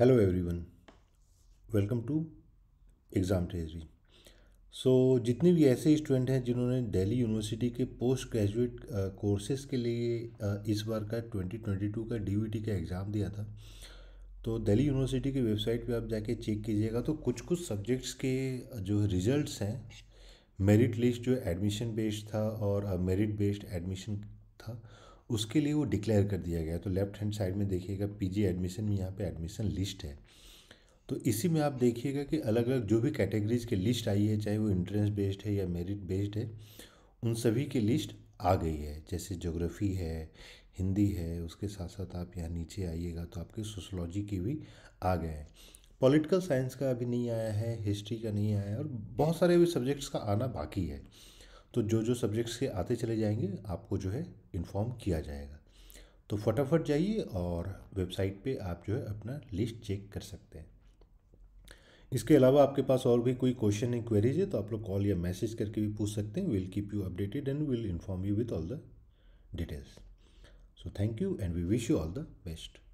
hello everyone welcome to exam theory so जितने भी ऐसे स्टूडेंट हैं जिन्होंने दिल्ली यूनिवर्सिटी के पोस्ट ग्रेजुएट कोर्सेज के लिए uh, इस बार का 2022 का डीवीटी का एग्ज़ाम दिया था तो दिल्ली यूनिवर्सिटी की वेबसाइट पे आप जाके चेक कीजिएगा तो कुछ कुछ सब्जेक्ट्स के जो रिजल्ट्स हैं मेरिट लिस्ट जो एडमिशन बेस्ड था और मेरिट बेस्ड एडमिशन था उसके लिए वो डिक्लेयर कर दिया गया तो लेफ्ट हैंड साइड में देखिएगा पीजी एडमिशन में यहाँ पे एडमिशन लिस्ट है तो इसी में आप देखिएगा कि अलग अलग जो भी कैटेगरीज के लिस्ट आई है चाहे वो इंट्रेंस बेस्ड है या मेरिट बेस्ड है उन सभी की लिस्ट आ गई है जैसे जोग्राफ़ी है हिंदी है उसके साथ साथ आप यहाँ नीचे आइएगा तो आपके सोशोलॉजी की भी आ गए हैं पॉलिटिकल साइंस का अभी नहीं आया है हिस्ट्री का नहीं आया है और बहुत सारे भी सब्जेक्ट्स का आना बाकी है तो जो जो सब्जेक्ट्स के आते चले जाएंगे आपको जो है इन्फॉर्म किया जाएगा तो फटाफट जाइए और वेबसाइट पे आप जो है अपना लिस्ट चेक कर सकते हैं इसके अलावा आपके पास और भी कोई क्वेश्चन या क्वेरीज है तो आप लोग कॉल या मैसेज करके भी पूछ सकते हैं will keep you updated and will inform you with all the details so thank you and we wish you all the best